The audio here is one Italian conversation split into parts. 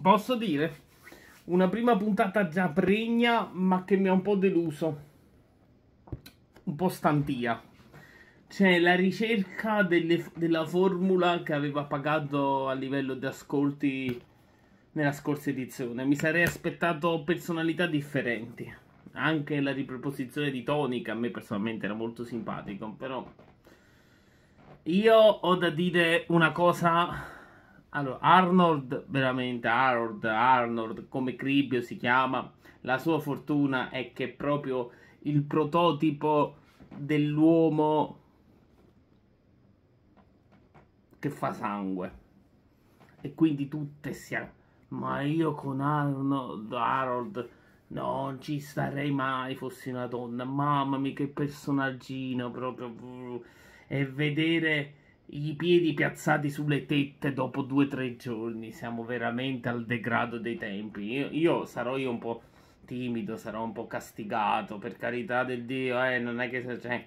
posso dire una prima puntata già pregna ma che mi ha un po' deluso un po' stantia cioè la ricerca delle, della formula che aveva pagato a livello di ascolti nella scorsa edizione mi sarei aspettato personalità differenti anche la riproposizione di Tony che a me personalmente era molto simpatico però io ho da dire una cosa allora, Arnold, veramente Harold, Arnold, come Cribio si chiama, la sua fortuna è che è proprio il prototipo dell'uomo che fa sangue. E quindi tutte siamo... Ma io con Arnold, Harold, non ci starei mai fossi una donna. Mamma mia, che personaggino proprio. E vedere i piedi piazzati sulle tette dopo due o tre giorni. Siamo veramente al degrado dei tempi. Io, io, sarò io un po' timido, sarò un po' castigato, per carità del Dio, eh, non è che, cioè,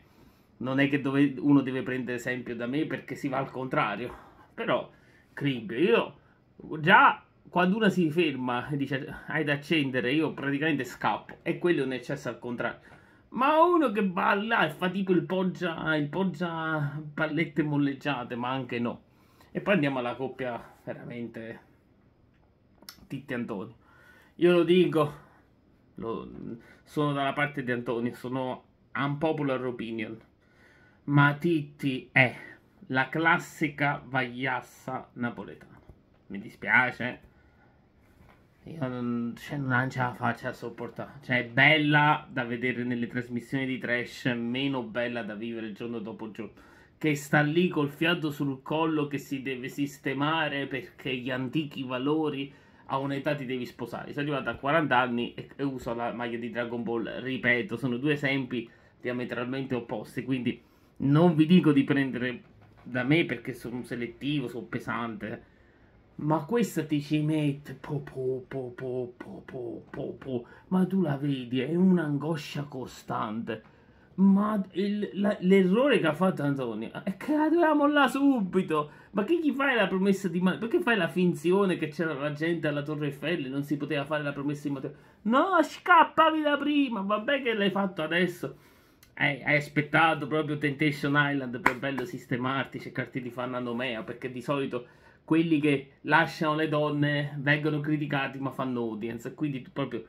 non è che dove, uno deve prendere esempio da me perché si va al contrario. Però, cribbio, io già quando una si ferma e dice hai da accendere, io praticamente scappo. E quello è un eccesso al contrario ma uno che balla e fa tipo il poggia, il poggia pallette molleggiate, ma anche no. E poi andiamo alla coppia veramente Titti e Antonio. Io lo dico, lo, sono dalla parte di Antonio, sono unpopular opinion, ma Titti è la classica vagliassa napoletana. Mi dispiace, eh? Io non, cioè, non ce la faccio a sopportare. Cioè, è bella da vedere nelle trasmissioni di trash, meno bella da vivere giorno dopo giorno. Che sta lì col fiato sul collo che si deve sistemare perché gli antichi valori a un'età ti devi sposare. Sono arrivato a 40 anni e, e uso la maglia di Dragon Ball. Ripeto, sono due esempi diametralmente opposti. Quindi non vi dico di prendere da me perché sono selettivo, sono pesante ma questa ti ci mette, po po, po po po po po ma tu la vedi, è un'angoscia costante. Ma l'errore che ha fatto Antonio è che la dovevamo là subito. Ma che gli fai la promessa di Matteo? Perché fai la finzione che c'era la gente alla Torre Eiffel e non si poteva fare la promessa di Matteo? No, scappavi da prima, vabbè che l'hai fatto adesso. Eh, hai aspettato proprio Temptation Island per bello sistemarti, cercarti di fare una nomea, perché di solito quelli che lasciano le donne vengono criticati ma fanno audience. Quindi proprio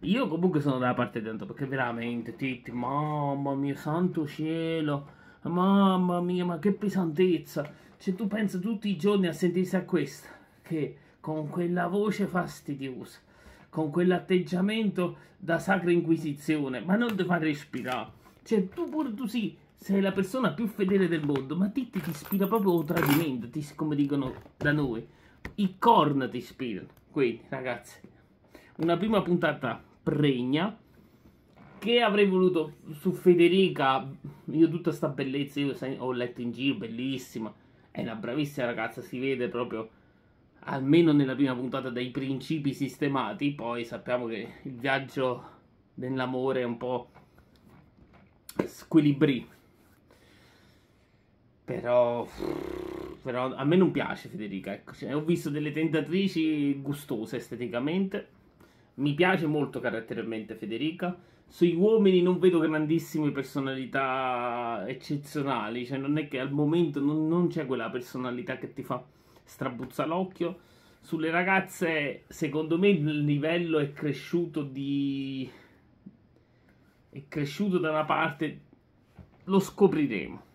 io comunque sono dalla parte di dentro perché veramente Titti, mamma mia, santo cielo, mamma mia, ma che pesantezza. Cioè tu pensi tutti i giorni a sentirsi a questa, che con quella voce fastidiosa, con quell'atteggiamento da sacra inquisizione, ma non ti fa respirare. Cioè tu pure tu sì, sei la persona più fedele del mondo, ma Titti ti ispira proprio al tradimento, ti, come dicono da noi. I corn ti ispirano. Quindi, ragazzi, una prima puntata pregna che avrei voluto su Federica, io tutta sta bellezza, io ho letto in giro, bellissima, è una bravissima ragazza, si vede proprio, almeno nella prima puntata, dai principi sistemati, poi sappiamo che il viaggio nell'amore è un po' squilibri, però, però, a me non piace Federica, ecco. cioè, ho visto delle tentatrici gustose esteticamente, mi piace molto caratterialmente Federica, sui uomini non vedo grandissime personalità eccezionali, cioè non è che al momento non, non c'è quella personalità che ti fa strabuzza l'occhio, sulle ragazze secondo me il livello è cresciuto di... è cresciuto da una parte, lo scopriremo